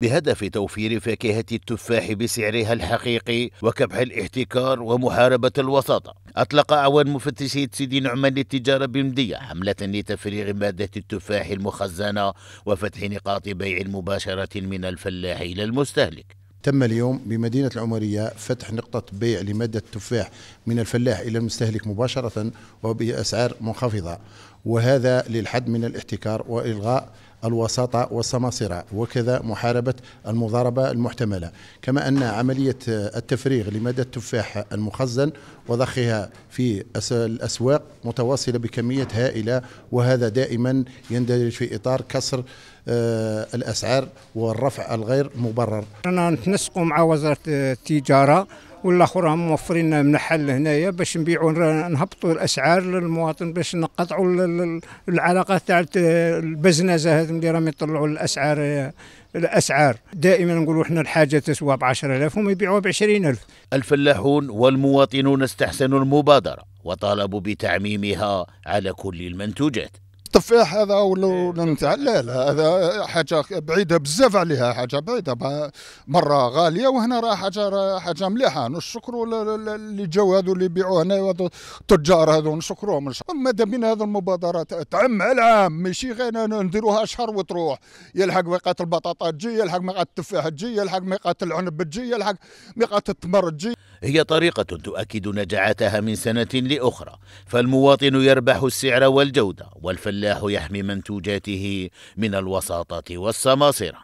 بهدف توفير فاكهة التفاح بسعرها الحقيقي وكبح الاحتكار ومحاربة الوساطة أطلق عوان مفتشي سيدي نعمان للتجارة بمدية حملة لتفريغ مادة التفاح المخزنة وفتح نقاط بيع مباشرة من الفلاح إلى المستهلك تم اليوم بمدينة العمرية فتح نقطة بيع لمادة التفاح من الفلاح إلى المستهلك مباشرة وبأسعار منخفضة وهذا للحد من الاحتكار وإلغاء الوساطة والسماسرة وكذا محاربة المضاربة المحتملة كما أن عملية التفريغ لمدى التفاح المخزن وضخها في الأسواق متواصلة بكمية هائلة وهذا دائما يندرج في إطار كسر آه، الأسعار والرفع الغير مبرر أنا نتنسق مع وزارة التجارة والاخر هم موفرين لنا محل هنايا باش نبيعوا نهبطوا الاسعار للمواطن باش نقطعوا العلاقات تاع البزنزه هذم اللي راهم يطلعوا الاسعار الاسعار دائما نقولوا احنا الحاجه تسوى ب 10000 هم يبيعوها ب 20000 الفلاحون والمواطنون استحسنوا المبادره وطالبوا بتعميمها على كل المنتوجات التفاح هذا ولا إيه. نتاع لا لا هذا حاجه بعيده بزاف عليها حاجه بعيده مره غاليه وهنا راه حاجه حاجه مليحه نشكروا اللي جاوا هذو اللي يبيعوا هنا التجار هذو نشكروهم ماذا بين هذه المبادرات تعم على العام ماشي غير نديروها شهر وتروح يلحق ميقات البطاطا تجي يلحق ميقات التفاح تجي يلحق ميقات العنب تجي يلحق ميقات التمر تجي هي طريقة تؤكد نجاعتها من سنة لأخرى فالمواطن يربح السعر والجودة والفلاح يحمي منتوجاته من الوساطة والسماصرة